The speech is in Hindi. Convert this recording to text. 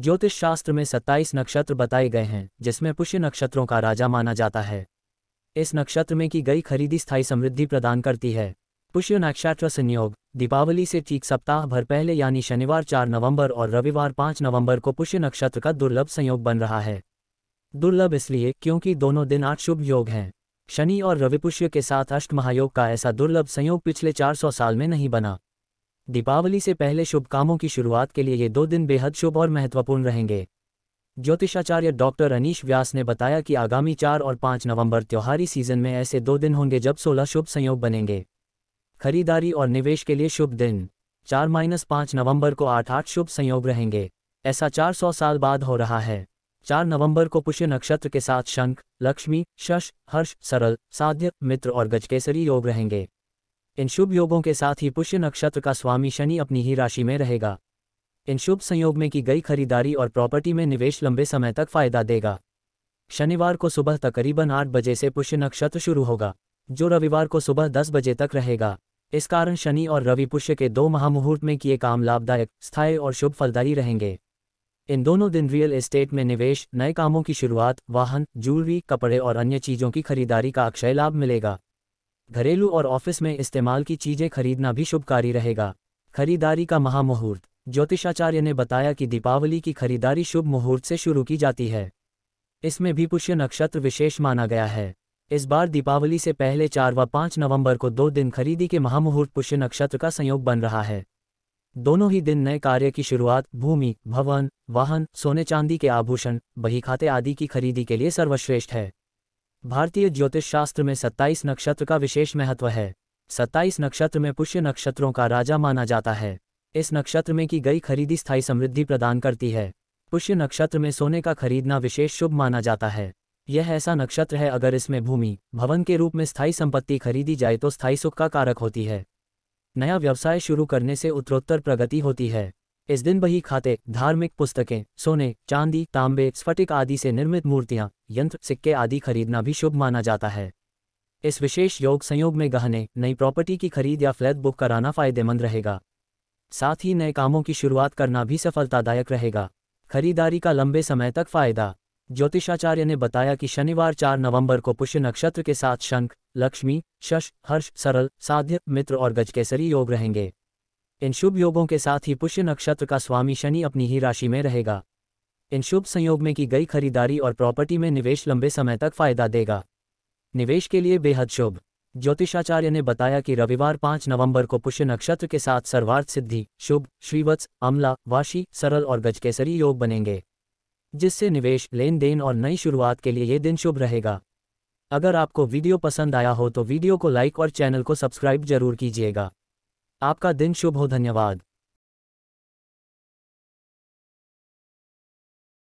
ज्योतिष शास्त्र में 27 नक्षत्र बताए गए हैं जिसमें पुष्य नक्षत्रों का राजा माना जाता है इस नक्षत्र में की गई खरीदी स्थायी समृद्धि प्रदान करती है पुष्य नक्षत्र संयोग दीपावली से ठीक सप्ताह भर पहले यानी शनिवार 4 नवंबर और रविवार 5 नवंबर को पुष्य नक्षत्र का दुर्लभ संयोग बन रहा है दुर्लभ इसलिए क्योंकि दोनों दिन आठ शुभ योग हैं शनि और रविपुष्य के साथ अष्ट महायोग का ऐसा दुर्लभ संयोग पिछले चार साल में नहीं बना दीपावली से पहले शुभ कामों की शुरुआत के लिए ये दो दिन बेहद शुभ और महत्वपूर्ण रहेंगे ज्योतिषाचार्य डॉक्टर अनीश व्यास ने बताया कि आगामी चार और पांच नवंबर त्योहारी सीजन में ऐसे दो दिन होंगे जब सोलह शुभ संयोग बनेंगे खरीदारी और निवेश के लिए शुभ दिन चार माइनस पांच नवंबर को आठ आठ शुभ संयोग रहेंगे ऐसा चार सौ साल बाद हो रहा है चार नवंबर को पुष्य नक्षत्र के साथ शंख लक्ष्मी शश हर्ष सरल साध्य मित्र और गजकेसरी योग रहेंगे इन शुभ योगों के साथ ही पुष्य नक्षत्र का स्वामी शनि अपनी ही राशि में रहेगा इन शुभ संयोग में की गई खरीदारी और प्रॉपर्टी में निवेश लंबे समय तक फायदा देगा शनिवार को सुबह तकरीबन आठ बजे से पुष्य नक्षत्र शुरू होगा जो रविवार को सुबह दस बजे तक रहेगा इस कारण शनि और रवि पुष्य के दो महामुहूर्त में किए काम लाभदायक स्थायी और शुभ फलदायी रहेंगे इन दोनों दिन रियल एस्टेट में निवेश नए कामों की शुरुआत वाहन ज्वेलरी कपड़े और अन्य चीजों की खरीदारी का अक्षय लाभ मिलेगा घरेलू और ऑफिस में इस्तेमाल की चीजें खरीदना भी शुभकारी रहेगा खरीदारी का महामुहूर्त ज्योतिषाचार्य ने बताया कि दीपावली की खरीदारी शुभ मुहूर्त से शुरू की जाती है इसमें भी पुष्य नक्षत्र विशेष माना गया है इस बार दीपावली से पहले चार व पांच नवंबर को दो दिन खरीदी के महामुहूर्त पुष्य नक्षत्र का संयोग बन रहा है दोनों ही दिन नए कार्य की शुरुआत भूमि भवन वाहन सोने चांदी के आभूषण बही खाते आदि की खरीदी के लिए सर्वश्रेष्ठ है भारतीय ज्योतिष शास्त्र में 27 नक्षत्र का विशेष महत्व है 27 नक्षत्र में पुष्य नक्षत्रों का राजा माना जाता है इस नक्षत्र में की गई खरीदी स्थायी समृद्धि प्रदान करती है पुष्य नक्षत्र में सोने का खरीदना विशेष शुभ माना जाता है यह ऐसा नक्षत्र है अगर इसमें भूमि भवन के रूप में स्थायी संपत्ति खरीदी जाए तो स्थायी सुख का कारक होती है नया व्यवसाय शुरू करने से उत्तरोत्तर प्रगति होती है इस दिन बही खाते धार्मिक पुस्तकें सोने चांदी तांबे स्फटिक आदि से निर्मित मूर्तियां यंत्र सिक्के आदि खरीदना भी शुभ माना जाता है इस विशेष योग संयोग में गहने नई प्रॉपर्टी की खरीद या फ्लैट बुक कराना फायदेमंद रहेगा साथ ही नए कामों की शुरुआत करना भी सफलतादायक रहेगा खरीदारी का लंबे समय तक फायदा ज्योतिषाचार्य ने बताया कि शनिवार 4 नवंबर को पुष्य नक्षत्र के साथ शंख लक्ष्मी शश हर्ष सरल साध्य मित्र और गजकेसरी योग रहेंगे इन शुभ योगों के साथ ही पुष्य नक्षत्र का स्वामी शनि अपनी ही राशि में रहेगा इन शुभ संयोग में की गई खरीदारी और प्रॉपर्टी में निवेश लंबे समय तक फायदा देगा निवेश के लिए बेहद शुभ ज्योतिषाचार्य ने बताया कि रविवार 5 नवंबर को पुष्य नक्षत्र के साथ सर्वार्थ सिद्धि शुभ श्रीवत्स अमला वाशी सरल और गजकेसरी योग बनेंगे जिससे निवेश लेन देन और नई शुरुआत के लिए ये दिन शुभ रहेगा अगर आपको वीडियो पसंद आया हो तो वीडियो को लाइक और चैनल को सब्सक्राइब जरूर कीजिएगा आपका दिन शुभ हो धन्यवाद